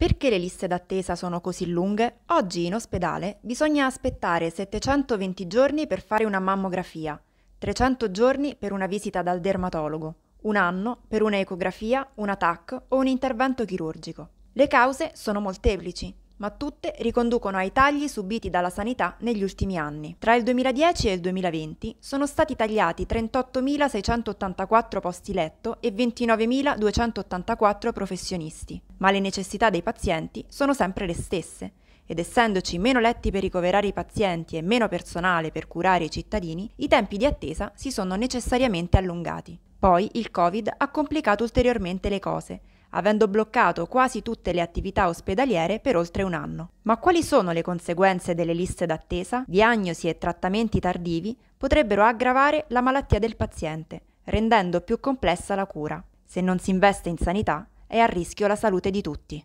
Perché le liste d'attesa sono così lunghe? Oggi in ospedale bisogna aspettare 720 giorni per fare una mammografia, 300 giorni per una visita dal dermatologo, un anno per un'ecografia, un attacco o un intervento chirurgico. Le cause sono molteplici ma tutte riconducono ai tagli subiti dalla sanità negli ultimi anni. Tra il 2010 e il 2020 sono stati tagliati 38.684 posti letto e 29.284 professionisti, ma le necessità dei pazienti sono sempre le stesse ed essendoci meno letti per ricoverare i pazienti e meno personale per curare i cittadini, i tempi di attesa si sono necessariamente allungati. Poi il Covid ha complicato ulteriormente le cose, avendo bloccato quasi tutte le attività ospedaliere per oltre un anno. Ma quali sono le conseguenze delle liste d'attesa? Diagnosi e trattamenti tardivi potrebbero aggravare la malattia del paziente, rendendo più complessa la cura. Se non si investe in sanità, è a rischio la salute di tutti.